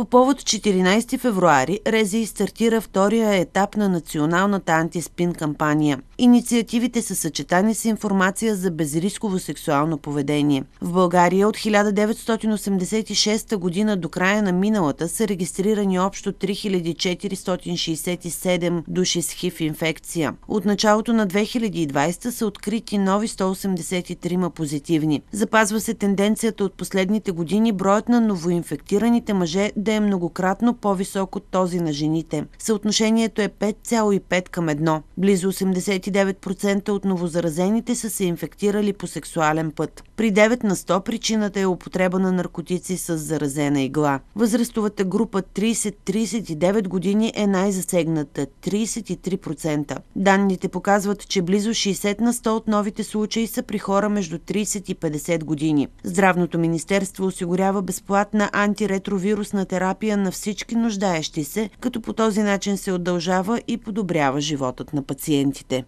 По повод 14 февруари Рези стартира втория етап на националната антиспин кампания. Инициативите са съчетани с информация за безрисково сексуално поведение. В България от 1986 година до края на миналата са регистрирани общо 3467 души с хив инфекция. От началото на 2020 са открити нови 183 позитивни. Запазва се тенденцията от последните години броят на новоинфектираните мъже да да е многократно по-висок от този на жените. Съотношението е 5,5 към 1. Близо 89% от новозаразените са се инфектирали по сексуален път. При 9 на 100 причината е употреба на наркотици с заразена игла. Възрастовата група 30-39 години е най-засегната – 33%. Данните показват, че близо 60 на 100 от новите случаи са при хора между 30 и 50 години. Здравното министерство осигурява безплатна антиретровирусна терапия терапия на всички нуждаещи се, като по този начин се удължава и подобрява животът на пациентите.